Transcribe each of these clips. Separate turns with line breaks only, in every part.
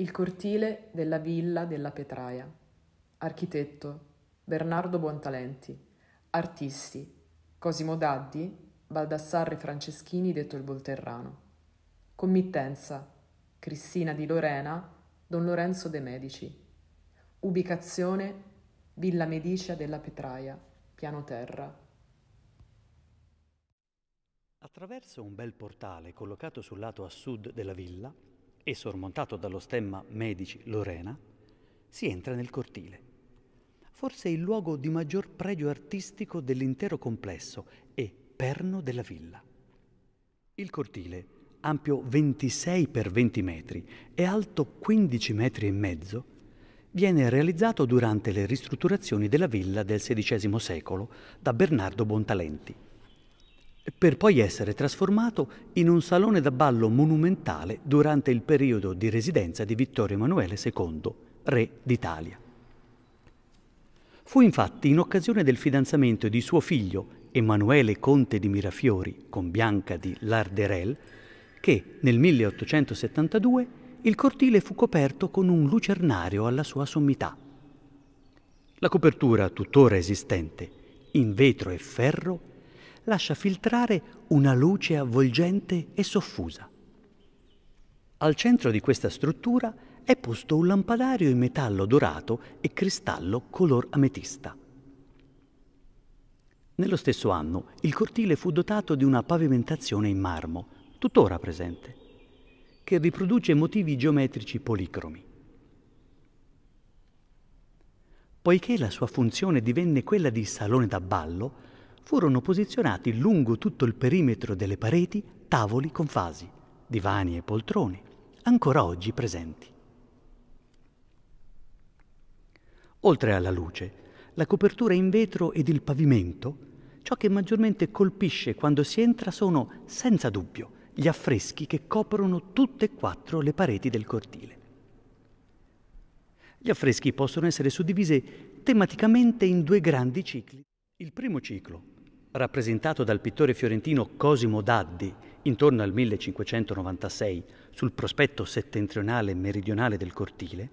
Il cortile della villa della Petraia. Architetto Bernardo Buontalenti. Artisti Cosimo Daddi, Baldassarre Franceschini detto il Volterrano. Committenza Cristina di Lorena, Don Lorenzo de Medici. Ubicazione Villa Medicia della Petraia, piano terra. Attraverso un bel portale collocato sul lato a sud della villa e sormontato dallo stemma Medici Lorena, si entra nel cortile. Forse il luogo di maggior pregio artistico dell'intero complesso e perno della villa. Il cortile, ampio 26 x 20 metri e alto 15 metri e mezzo, viene realizzato durante le ristrutturazioni della villa del XVI secolo da Bernardo Bontalenti per poi essere trasformato in un salone da ballo monumentale durante il periodo di residenza di Vittorio Emanuele II, re d'Italia. Fu infatti in occasione del fidanzamento di suo figlio Emanuele Conte di Mirafiori con Bianca di Larderel che nel 1872 il cortile fu coperto con un lucernario alla sua sommità. La copertura tuttora esistente, in vetro e ferro, lascia filtrare una luce avvolgente e soffusa. Al centro di questa struttura è posto un lampadario in metallo dorato e cristallo color ametista. Nello stesso anno il cortile fu dotato di una pavimentazione in marmo, tuttora presente, che riproduce motivi geometrici policromi. Poiché la sua funzione divenne quella di salone da ballo, furono posizionati lungo tutto il perimetro delle pareti tavoli con fasi, divani e poltroni, ancora oggi presenti. Oltre alla luce, la copertura in vetro ed il pavimento, ciò che maggiormente colpisce quando si entra sono, senza dubbio, gli affreschi che coprono tutte e quattro le pareti del cortile. Gli affreschi possono essere suddivisi tematicamente in due grandi cicli. Il primo ciclo, rappresentato dal pittore fiorentino Cosimo Daddi intorno al 1596 sul prospetto settentrionale e meridionale del cortile,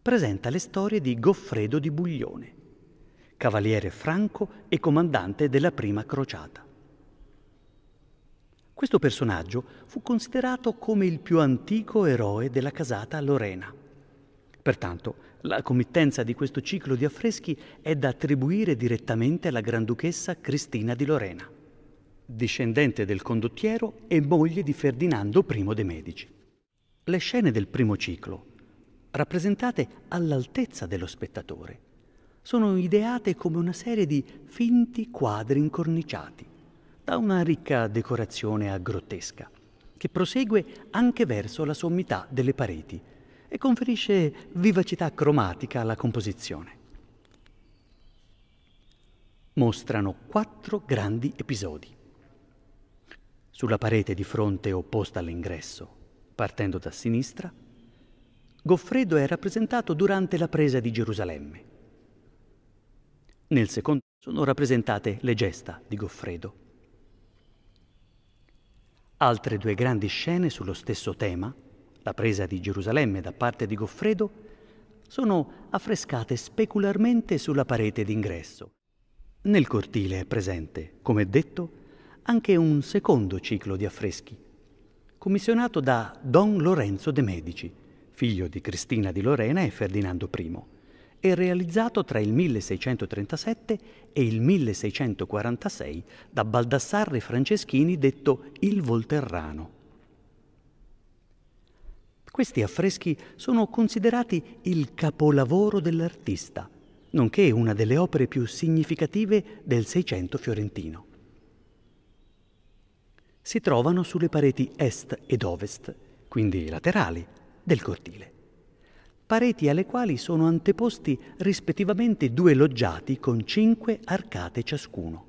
presenta le storie di Goffredo di Buglione, cavaliere franco e comandante della prima crociata. Questo personaggio fu considerato come il più antico eroe della casata Lorena Pertanto, la committenza di questo ciclo di affreschi è da attribuire direttamente alla Granduchessa Cristina di Lorena, discendente del condottiero e moglie di Ferdinando I de' Medici. Le scene del primo ciclo, rappresentate all'altezza dello spettatore, sono ideate come una serie di finti quadri incorniciati da una ricca decorazione a grottesca, che prosegue anche verso la sommità delle pareti, e conferisce vivacità cromatica alla composizione. Mostrano quattro grandi episodi. Sulla parete di fronte opposta all'ingresso, partendo da sinistra, Goffredo è rappresentato durante la presa di Gerusalemme. Nel secondo sono rappresentate le gesta di Goffredo. Altre due grandi scene sullo stesso tema la presa di Gerusalemme da parte di Goffredo, sono affrescate specularmente sulla parete d'ingresso. Nel cortile è presente, come detto, anche un secondo ciclo di affreschi, commissionato da Don Lorenzo de' Medici, figlio di Cristina di Lorena e Ferdinando I, e realizzato tra il 1637 e il 1646 da Baldassarre Franceschini detto il Volterrano. Questi affreschi sono considerati il capolavoro dell'artista, nonché una delle opere più significative del Seicento fiorentino. Si trovano sulle pareti est ed ovest, quindi laterali, del cortile, pareti alle quali sono anteposti rispettivamente due loggiati con cinque arcate ciascuno.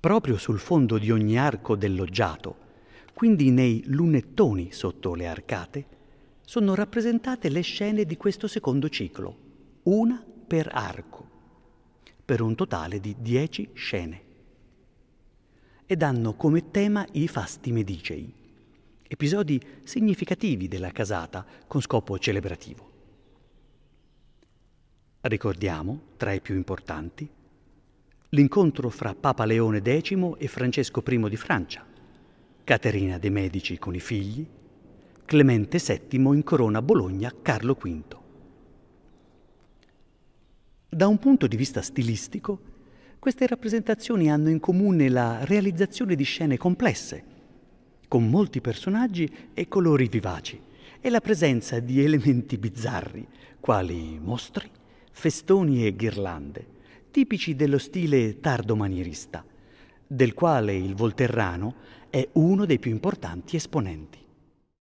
Proprio sul fondo di ogni arco del loggiato, quindi nei lunettoni sotto le arcate sono rappresentate le scene di questo secondo ciclo, una per arco, per un totale di dieci scene. Ed hanno come tema i fasti medicei, episodi significativi della casata con scopo celebrativo. Ricordiamo, tra i più importanti, l'incontro fra Papa Leone X e Francesco I di Francia, Caterina de' Medici con i figli, Clemente VII in corona Bologna Carlo V. Da un punto di vista stilistico, queste rappresentazioni hanno in comune la realizzazione di scene complesse, con molti personaggi e colori vivaci, e la presenza di elementi bizzarri, quali mostri, festoni e ghirlande, tipici dello stile tardo manierista del quale il Volterrano è uno dei più importanti esponenti.